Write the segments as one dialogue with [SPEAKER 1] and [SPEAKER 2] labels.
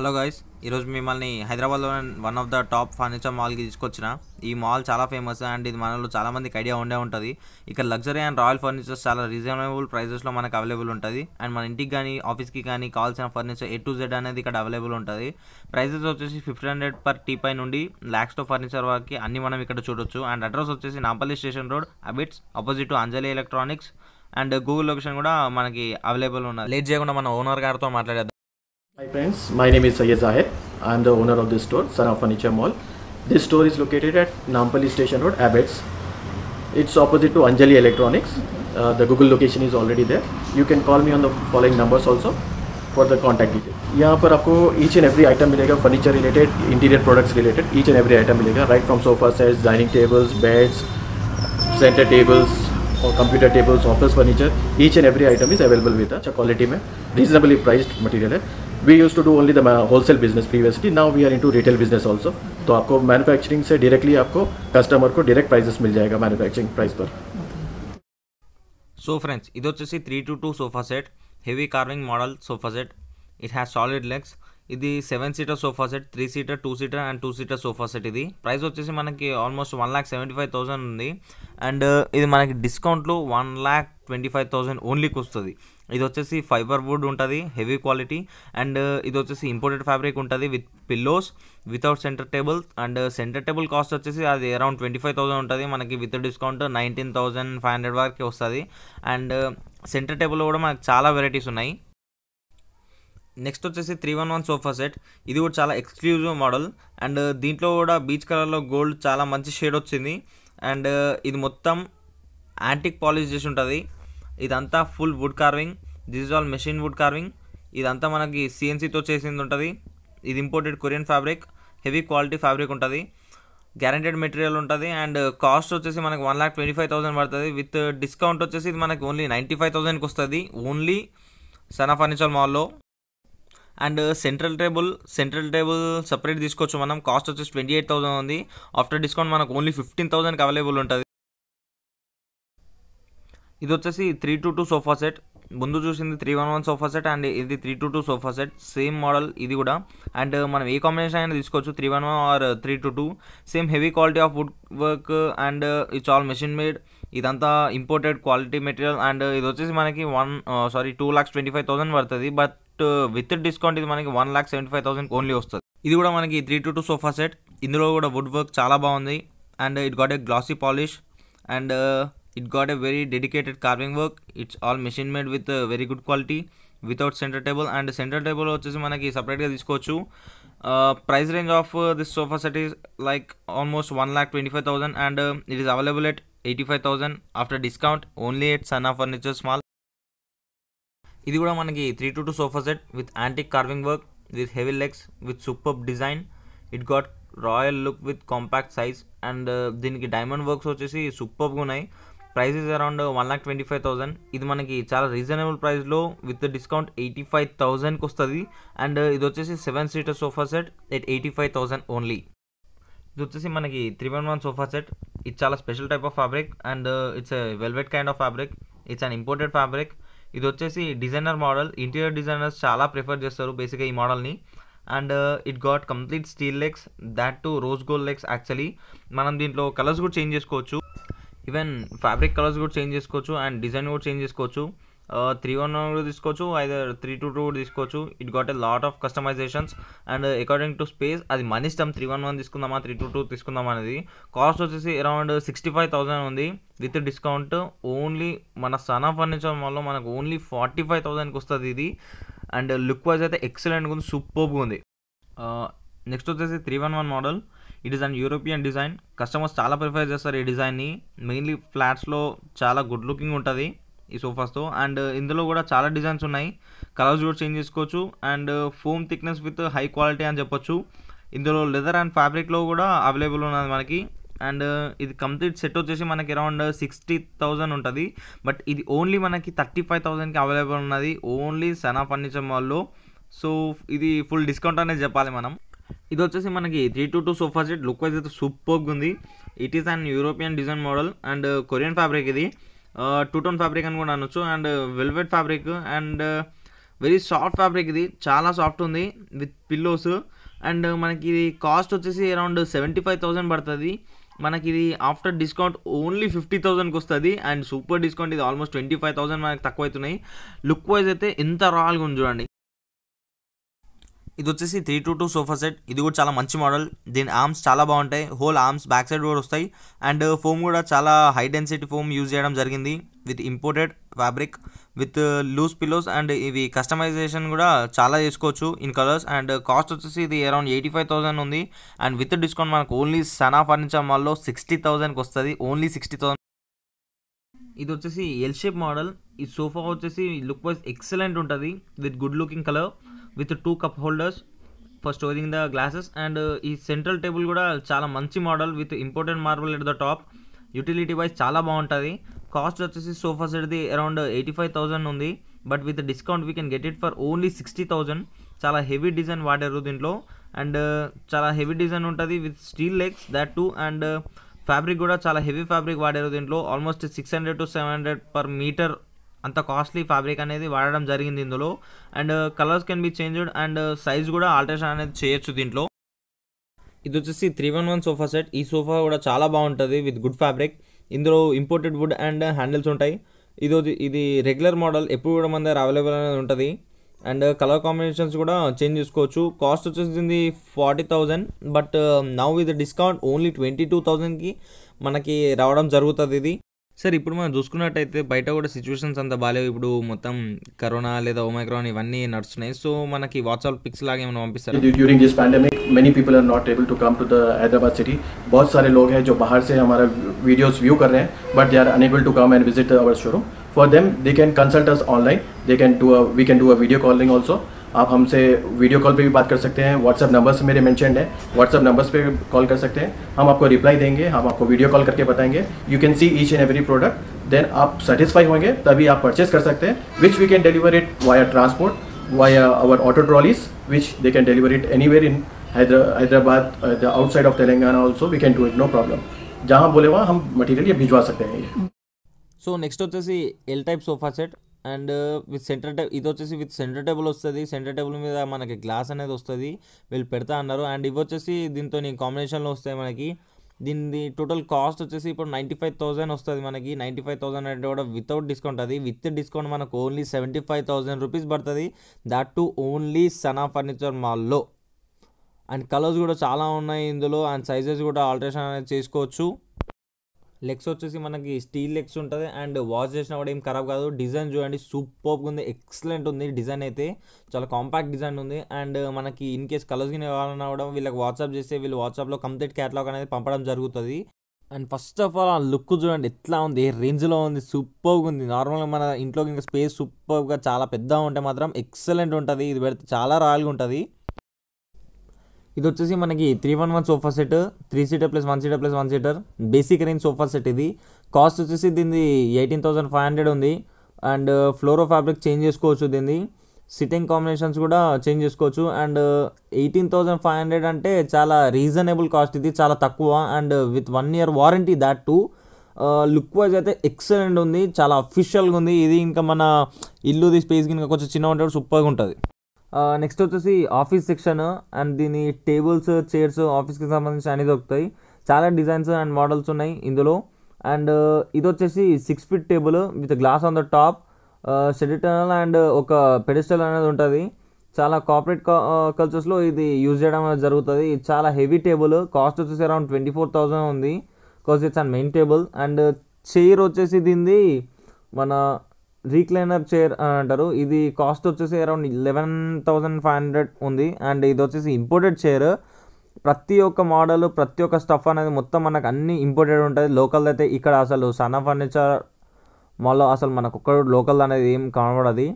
[SPEAKER 1] Hello guys ఈరోజు మిమ్మల్ని హైదరాబాద్లో one of the top furniture మాల్కి తీసుకొచ్చిన ఈ మాల్ చాలా ఫేమస్ అండ్ ఇది మనలో చాలామందికి ఐడియా ఉండే ఉంటుంది ఇక్కడ లగ్జరీ అండ్ రాయల్ ఫర్నిచర్స్ చాలా రీజనబుల్ ప్రైజెస్లో మనకు అవైలబుల్ ఉంటుంది అండ్ మన ఇంటికి కానీ ఆఫీస్కి కానీ కావాల్సిన ఫర్నిచర్ ఏ టు జెడ్ అనేది ఇక్కడ అవైలబుల్ ఉంటుంది ప్రైజెస్ వచ్చేసి ఫిఫ్టీన్ హండ్రెడ్ పర్ టీ పై నుండి ల్యాక్స్టో ఫర్నిచర్ వరకు అన్ని మనం ఇక్కడ చూడొచ్చు అండ్ అడ్రస్ వచ్చేసి Nampally station road Abids opposite to Anjali electronics and Google location కూడా మనకి అవైలబుల్ ఉన్నది లేట్ చేయకుండా మన ఓనర్ గారితో మాట్లాడేద్దాం
[SPEAKER 2] Hi friends, my name is Sayed Zahid. I am the owner of this store, Sana Furniture Mall. This store is located at Nampally Station Road, Abbots. It's opposite to Anjali Electronics. Okay. Uh, the Google location is already there. You can call me on the following numbers also for the contact details. यहाँ पर आपको each and every item मिलेगा furniture related, interior products related, each and every item मिलेगा right from sofa sets, dining tables, beds, center tables, और computer tables office furniture each and every item is available with अच्छा quality में reasonably priced material है we use to do only the wholesale business previously now we are into retail business also तो आपको manufacturing से directly आपको customer को direct prices मिल जाएगा manufacturing price पर
[SPEAKER 1] सो फ्रेंड्स इधर से three two two sofa set heavy carving model sofa set it has solid legs ఇది seven seater sofa set three seater two seater and two seater sofa set ఇది price వచ్చేసి మనకి almost one lakh seventy five thousand ఉంది and uh, ఇది మనకి డిస్కౌంట్లు one lakh twenty five thousand ఓన్లీకి వస్తుంది ఇది వచ్చేసి ఫైబర్ వుడ్ ఉంటుంది హెవీ క్వాలిటీ అండ్ uh, ఇది వచ్చేసి ఇంపోర్టెడ్ ఫ్యాబ్రిక్ ఉంటుంది with pillows without centre table and centre table cost వచ్చేసి అది అరౌండ్ ట్వంటీ ఫైవ్ థౌసండ్ ఉంటుంది మనకి with discount nineteen thousand five hundred వరకు వస్తుంది అండ్ సెంటర్ uh, టేబుల్ కూడా మనకు చాలా వెరైటీస్ ఉన్నాయి నెక్స్ట్ వచ్చేసి three one one sofa set ఇది కూడా చాలా ఎక్స్క్లూజివ్ మోడల్ అండ్ దీంట్లో కూడా బీచ్ కలర్లో గోల్డ్ చాలా మంచి షేడ్ వచ్చింది అండ్ uh, ఇది మొత్తం యాంటిక్ పాలిష్ చేసి ఉంటుంది ఇదంతా full wood carving this is all machine wood carving ఇదంతా మనకి సిఎన్సీతో చేసింది ఉంటుంది ఇది imported Korean fabric heavy quality fabric ఉంటుంది గ్యారంటెడ్ మెటీరియల్ ఉంటుంది అండ్ కాస్ట్ వచ్చేసి మనకి one lakh twenty five thousand పడుతుంది విత్ డిస్కౌంట్ వచ్చేసి ఇది మనకి ఓన్లీ నైంటీ ఫైవ్ థౌసండ్కి వస్తుంది ఓన్లీ సనా ఫర్నిచర్ మాల్లో and central table central table separate తీసుకోవచ్చు మనం కాస్ట్ వచ్చేసి ట్వంటీ ఎయిట్ థౌసండ్ ఉంది ఆఫ్టర్ డిస్కౌంట్ మనకు ఓన్లీ ఫిఫ్టీన్ థౌసండ్కి అవైలబుల్ ఉంటుంది ఇది వచ్చేసి three two two sofa set ముందు చూసింది three one one sofa set and ఇది three two two sofa set same model ఇది కూడా అండ్ మనం ఏ కాంబినేషన్ అయినా తీసుకోవచ్చు three one one or three two two same heavy quality of wood work and it's all machine made ఇదంతా imported quality material and ఇది వచ్చేసి మనకి one sorry two lakhs twenty five thousand పడుతుంది బట్ జస్ట్ విత్ డిస్కౌంట్ ఇది మనకి one lakh seventy five thousand only వస్తుంది ఇది కూడా మనకి three two two sofa set ఇందులో కూడా వుడ్ వర్క్ చాలా బాగుంది and it got a glossy polish and uh, it got a very dedicated carving work it's all machine made with uh, very good quality without centre table and centre table వచ్చేసి మనకి సపరేట్గా తీసుకోవచ్చు uh, price range of this sofa set is like almost one lakh twenty five thousand and it is available at eighty five thousand after discount only at of furniture small ఇది కూడా మనకి three two two sofa set with antique carving work with heavy legs with super design it got royal look with compact size and దీనికి diamond works వచ్చేసి సూపర్గా ఉన్నాయి price is around one lakh twenty five thousand ఇది మనకి చాలా reasonable ప్రైస్లో with discount eighty five థౌసండ్కి వస్తుంది అండ్ ఇది వచ్చేసి seven seater sofa set at eighty five thousand only ఇది వచ్చేసి మనకి three one one sofa set ఇది చాలా special type of fabric and it's velvet kind of fabric it's an imported fabric ఇది వచ్చేసి డిజైనర్ మోడల్ ఇంటీరియర్ డిజైనర్స్ చాలా prefer చేస్తారు బేసిక్గా ఈ మోడల్ని and it got complete steel legs that too rose gold legs actually మనం దీంట్లో colours కూడా చేంజ్ చేసుకోవచ్చు ఈవెన్ ఫ్యాబ్రిక్ కలర్స్ కూడా చేంజ్ చేసుకోవచ్చు అండ్ డిజైన్ కూడా చేంజ్ చేసుకోవచ్చు త్రీ వన్ వన్ కూడా తీసుకోవచ్చు ఐదర్ త్రీ టూ టూ కూడా తీసుకోవచ్చు it got a lot of customisations and according to space అది మన ఇష్టం త్రీ వన్ వన్ తీసుకుందామా త్రీ టూ టూ తీసుకుందామా అనేది కాస్ట్ వచ్చేసి అరౌండ్ సిక్స్టీ ఫైవ్ థౌసండ్ ఉంది విత్ డిస్కౌంట్ ఓన్లీ మన సనా ఫర్నిచర్ మాల్లో మనకు ఓన్లీ ఫార్టీ ఫైవ్ థౌసండ్కి వస్తుంది ఇది అండ్ లుక్ వైజ్ అయితే ఎక్సలెంట్గా ఉంది సూపర్గా ఉంది నెక్స్ట్ వచ్చేసి three one one model it is and European design customers చాలా ప్రిఫర్ చేస్తారు ఈ డిజైన్ని మెయిన్లీ ఫ్లాట్స్లో చాలా గుడ్ లుకింగ్ ఉంటుంది ఈ సోఫాస్తో అండ్ ఇందులో కూడా చాలా డిజైన్స్ ఉన్నాయి కలర్స్ కూడా చేంజ్ చేసుకోవచ్చు and foam thickness with high quality అని చెప్పొచ్చు ఇందులో లెదర్ అండ్ ఫ్యాబ్రిక్లో కూడా అవైలబుల్ ఉన్నది మనకి అండ్ ఇది కంప్లీట్ సెట్ వచ్చేసి మనకి అరౌండ్ సిక్స్టీ థౌజండ్ ఉంటుంది బట్ ఇది ఓన్లీ మనకి థర్టీ ఫైవ్ థౌజండ్కి అవైలబుల్ ఉన్నది ఓన్లీ సనా ఫర్నిచర్ మాల్లో సో ఇది ఫుల్ డిస్కౌంట్ అనేది చెప్పాలి మనం ఇది వచ్చేసి మనకి three two two sofa set look wise అయితే సూపర్గా ఉంది it is and European design model and Korean fabric ఇది టూ టోన్ ఫ్యాబ్రిక్ అని కూడా అనొచ్చు and velvet fabric and very soft fabric ఇది చాలా సాఫ్ట్ ఉంది విత్ పిల్లోస్ అండ్ మనకి ఇది కాస్ట్ వచ్చేసి అరౌండ్ సెవెంటీ ఫైవ్ థౌసండ్ పడుతుంది మనకి ఇది ఆఫ్టర్ డిస్కౌంట్ ఓన్లీ ఫిఫ్టీ థౌసండ్కి వస్తుంది అండ్ సూపర్ డిస్కౌంట్ ఇది ఆల్మోస్ట్ ట్వంటీ ఫైవ్ థౌసండ్ మనకి తక్కువ అవుతున్నాయి లుక్ వైజ్ అయితే ఎంత రాల్గా ఉంది చూడండి ఇది వచ్చేసి three two two sofa set ఇది కూడా చాలా మంచి మోడల్ దీని ఆర్మ్స్ చాలా బాగుంటాయి హోల్ ఆర్మ్స్ బ్యాక్ సైడ్ కూడా వస్తాయి అండ్ ఫోమ్ కూడా చాలా హై డెన్సిటీ ఫోమ్ యూజ్ చేయడం జరిగింది with imported fabric with loose pillows and ఇవి కస్టమైజేషన్ కూడా చాలా చేసుకోవచ్చు ఇన్ కలర్స్ అండ్ కాస్ట్ వచ్చేసి ఇది అరౌండ్ ఎయిటీ ఫైవ్ థౌసండ్ ఉంది అండ్ విత్ డిస్కౌంట్ మనకు ఓన్లీ సనా ఫర్నిచర్ మాల్లో సిక్స్టీ థౌసండ్కి వస్తుంది ఓన్లీ సిక్స్టీ థౌసండ్ ఇది వచ్చేసి ఎల్ షేప్ మోడల్ ఈ సోఫా వచ్చేసి లుక్ వైజ్ ఎక్సలెంట్ ఉంటుంది with good looking colour with two cup holders for storing the glasses and ఈ సెంట్రల్ టేబుల్ కూడా చాలా మంచి model with important marble at the top utility wise చాలా బాగుంటుంది cost వచ్చేసి సోఫా సెట్ది అరౌండ్ ఎయిటీ ఫైవ్ థౌజండ్ ఉంది but with discount we can get it for only sixty thousand చాలా హెవీ డిజైన్ వాడారు దీంట్లో అండ్ చాలా హెవీ డిజైన్ ఉంటుంది with steel legs that too and fabric కూడా చాలా హెవీ ఫ్యాబ్రిక్ వాడారు దీంట్లో almost six hundred to seven hundred per metre అంత కాస్ట్లీ ఫ్యాబ్రిక్ అనేది వాడడం జరిగింది ఇందులో and colours can be changed and size కూడా ఆల్టరేషన్ అనేది చేయొచ్చు దీంట్లో ఇది వచ్చేసి three one one sofa set ఈ సోఫా కూడా చాలా బాగుంటుంది విత్ గుడ్ ఫ్యాబ్రిక్ ఇందులో ఇంపోర్టెడ్ వుడ్ అండ్ హ్యాండిల్స్ ఉంటాయి ఇది ఇది రెగ్యులర్ మోడల్ ఎప్పుడు కూడా మన దగ్గర అవైలబుల్ అనేది ఉంటుంది అండ్ కలర్ కాంబినేషన్స్ కూడా చేంజ్ చేసుకోవచ్చు కాస్ట్ వచ్చేసింది forty thousand but now with discount only twenty two థౌజండ్కి మనకి రావడం జరుగుతుంది ఇది सर ఇప్పుడు मैं चूसक బయట కూడా अंत बाले బాగాలేవు ఇప్పుడు करोना కరోనా లేదా ఓమైక్రాన్ ఇవన్నీ నడుస్తున్నాయి సో మనకి వాట్సాప్ పిక్స్ पंपर during this pandemic many people are
[SPEAKER 2] not able to come to the Hyderabad city बहुत सारे लोग हैं जो बाहर से हमारा वीडियोस व्यू कर रहे हैं but they are unable to come and visit our showroom for them they can consult us online they can do we can do a video calling also आप हमसे वीडियो कॉल पे भी बात कर सकते हैं व्हाट्सएप नंबर्स मेरे mentioned है व्हाट्सएप नंबर्स पे कॉल कर सकते हैं हम आपको रिप्लाई देंगे हम आपको वीडियो कॉल करके बताएंगे you can see each and every product then आप सेटिस्फाई होंगे तभी आप परचेस कर सकते हैं which we can deliver it via transport via our auto trolleys which they can deliver it any in Hyderabad the outside of Telangana also we can do it no problem जहाँ बोले वहाँ हम मटीरियल ये भिजवा सकते हैं ये
[SPEAKER 1] सो नेक्स्ट వచ్చేసి L type sofa and with centre table ఇది వచ్చేసి విత్ సెంటర్ టేబుల్ వస్తుంది సెంటర్ టేబుల్ మీద మనకి గ్లాస్ అనేది వస్తుంది వీళ్ళు పెడతా అన్నారు అండ్ ఇవి వచ్చేసి దీంతో కాంబినేషన్లో వస్తాయి మనకి దీని టోటల్ కాస్ట్ వచ్చేసి ఇప్పుడు నైంటీ ఫైవ్ థౌసండ్ వస్తుంది మనకి నైంటీ ఫైవ్ థౌసండ్ అంటే కూడా వితౌట్ డిస్కౌంట్ అది విత్ డిస్కౌంట్ మనకు only seventy five thousand rupees పడుతుంది that too only Sana furniture మాల్లో అండ్ కలర్స్ కూడా చాలా ఉన్నాయి ఇందులో అండ్ సైజెస్ కూడా ఆల్టరేషన్ అనేది చేసుకోవచ్చు లెగ్స్ వచ్చేసి మనకి స్టీల్ లెగ్స్ ఉంటుంది అండ్ వాష్ చేసిన కూడా ఏం ఖరాబ్ కాదు డిజైన్ చూడండి సూపర్గా ఉంది ఎక్సలెంట్ ఉంది డిజైన్ అయితే చాలా కాంపాక్ట్ డిజైన్ ఉంది అండ్ మనకి ఇన్ కేస్ కలర్స్ కింద కావాలన్నా కూడా వీళ్ళకి వాట్సాప్ చేస్తే వీళ్ళు వాట్సాప్లో కంప్లీట్ క్యాటలాగ్ అనేది పంపడం జరుగుతుంది అండ్ ఫస్ట్ ఆఫ్ ఆల్ ఆ లుక్ చూడండి ఎట్లా ఉంది ఏ రేంజ్లో ఉంది సూపర్గా ఉంది నార్మల్గా మన ఇంట్లో ఇంకా స్పేస్ సూపర్గా చాలా పెద్దగా ఉంటే మాత్రం ఎక్సలెంట్ ఉంటుంది ఇది పెడితే చాలా రాయల్గా ఉంటుంది ఇది వచ్చేసి మనకి three one one sofa set three seater plus one seater plus one seater basic range sofa set ఇది కాస్ట్ వచ్చేసి దీనిది ఎయిటీన్ థౌసండ్ ఫైవ్ హండ్రెడ్ ఉంది అండ్ ఫ్లోరో ఫ్యాబ్రిక్ చేంజ్ చేసుకోవచ్చు దీన్ని సిట్టింగ్ కాంబినేషన్స్ కూడా చేంజ్ చేసుకోవచ్చు and eighteen thousand five hundred అంటే చాలా రీజనబుల్ కాస్ట్ ఇది చాలా తక్కువ and with one year warranty that too look wise అయితే ఎక్సలెంట్ ఉంది చాలా అఫిషియల్గా ఉంది ఇది ఇంకా మన ఇల్లుది స్పేస్ కింద కొంచెం చిన్న ఉంటాడు సూపర్గా ఉంటుంది నెక్స్ట్ వచ్చేసి ఆఫీస్ సెక్షన్ అండ్ దీని టేబుల్స్ చైర్స్ ఆఫీస్కి సంబంధించి అన్ని దొరుకుతాయి చాలా డిజైన్స్ అండ్ మోడల్స్ ఉన్నాయి ఇందులో అండ్ ఇది వచ్చేసి six feet table with glass on the top షెడిటర్నల్ అండ్ ఒక పెడిస్టల్ అనేది ఉంటుంది చాలా కార్పొరేట్ కల్చర్స్లో ఇది యూజ్ చేయడం జరుగుతుంది చాలా హెవీ టేబుల్ కాస్ట్ వచ్చేసి అరౌండ్ ట్వంటీ ఫోర్ థౌజండ్ ఉంది because it's and main table and chair వచ్చేసి దీనిది మన రీక్లైనర్ చైర్ అని అంటారు ఇది కాస్ట్ వచ్చేసి around eleven thousand five hundred ఉంది అండ్ ఇది వచ్చేసి ఇంపోర్టెడ్ చైర్ ప్రతి ఒక్క మోడల్ ప్రతి ఒక్క స్టఫ్ అనేది మొత్తం మనకు అన్ని ఇంపోర్టెడ్ ఉంటుంది లోకల్ అయితే ఇక్కడ అసలు సన్న ఫర్నిచర్ మాల్లో అసలు మనకు ఒక్క లోకల్ అనేది ఏం కనబడదు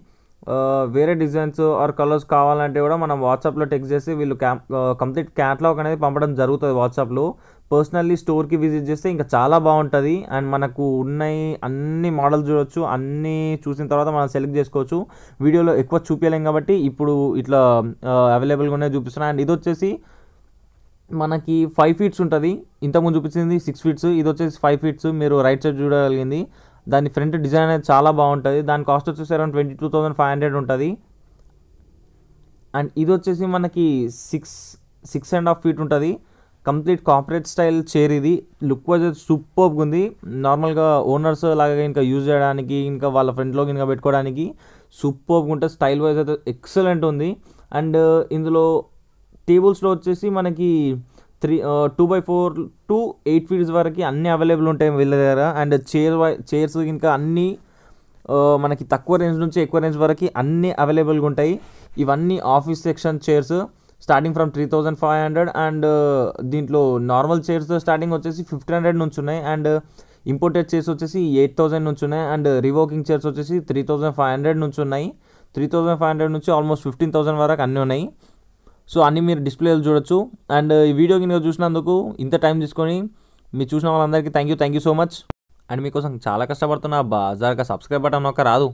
[SPEAKER 1] వేరే డిజైన్స్ ఆర్ కలర్స్ కావాలంటే కూడా మనం వాట్సాప్లో టెక్స్ట్ చేసి వీళ్ళు క్యాం కంప్లీట్ క్యాట్లాగ్ అనేది పంపడం జరుగుతుంది వాట్సాప్లో పర్సనల్లీ స్టోర్కి విజిట్ చేస్తే ఇంకా చాలా బాగుంటుంది అండ్ మనకు ఉన్నాయి అన్ని మోడల్స్ చూడొచ్చు అన్నీ చూసిన తర్వాత మనం సెలెక్ట్ చేసుకోవచ్చు వీడియోలో ఎక్కువ చూపించలేం కాబట్టి ఇప్పుడు ఇట్లా అవైలబుల్గానే చూపిస్తున్నాను అండ్ ఇది వచ్చేసి మనకి ఫైవ్ ఫీట్స్ ఉంటుంది ఇంతకుముందు చూపించింది సిక్స్ ఫీట్స్ ఇది వచ్చేసి ఫైవ్ ఫీట్స్ మీరు రైట్ సైడ్ చూడగలిగింది దాని ఫ్రంట్ డిజైన్ అనేది చాలా బాగుంటుంది దాని కాస్ట్ వచ్చేసి around twenty two thousand five hundred ఉంటుంది అండ్ ఇది వచ్చేసి మనకి six six and half feet ఉంటుంది కంప్లీట్ కాపరేట్ స్టైల్ చైర్ ఇది లుక్ వైజ్ సూపర్ ఉంది నార్మల్గా ఓనర్స్ లాగా ఇంకా యూజ్ చేయడానికి ఇంకా వాళ్ళ ఫ్రెండ్లో ఇంకా పెట్టుకోవడానికి సూపర్ ఉంటుంది స్టైల్ వైజ్ అయితే ఎక్సలెంట్ ఉంది అండ్ ఇందులో టేబుల్స్లో వచ్చేసి మనకి three two by four to eight feets వరకు అన్నీ అవైలబుల్ ఉంటాయి వీళ్ళ దగ్గర అండ్ చైర్ చైర్స్ ఇంకా అన్నీ మనకి తక్కువ రేంజ్ నుంచి ఎక్కువ రేంజ్ వరకు అన్నీ అవైలబుల్గా ఉంటాయి ఇవన్నీ office section chairs starting from three thousand five hundred and దీంట్లో నార్మల్ చైర్స్ స్టార్టింగ్ వచ్చేసి ఫిఫ్టీన్ హండ్రెడ్ నుంచి ఉన్నాయి అండ్ ఇంపోర్టెడ్ చైర్స్ వచ్చేసి ఎయిట్ థౌజండ్ నుంచి ఉన్నాయి అండ్ రివోకింగ్ చైర్స్ వచ్చేసి త్రీ థౌజండ్ ఫైవ్ హండ్రెడ్ నుంచి ఉన్నాయి త్రీ థౌజండ్ ఫైవ్ హండ్రెడ్ నుంచి ఆల్మోస్ట్ ఫిఫ్టీన్ థౌజండ్ వరకు అన్నీ ఉన్నాయి సో అన్నీ మీరు డిస్ప్లేలు చూడొచ్చు అండ్ ఈ వీడియో కనుక చూసినందుకు ఇంత టైం తీసుకొని మీరు చూసిన వాళ్ళందరికీ thank you thank you so much and మీకోసం చాలా
[SPEAKER 2] కష్టపడుతున్నా బాజార్గా సబ్స్క్రైబ్ బటన్ ఒక రాదు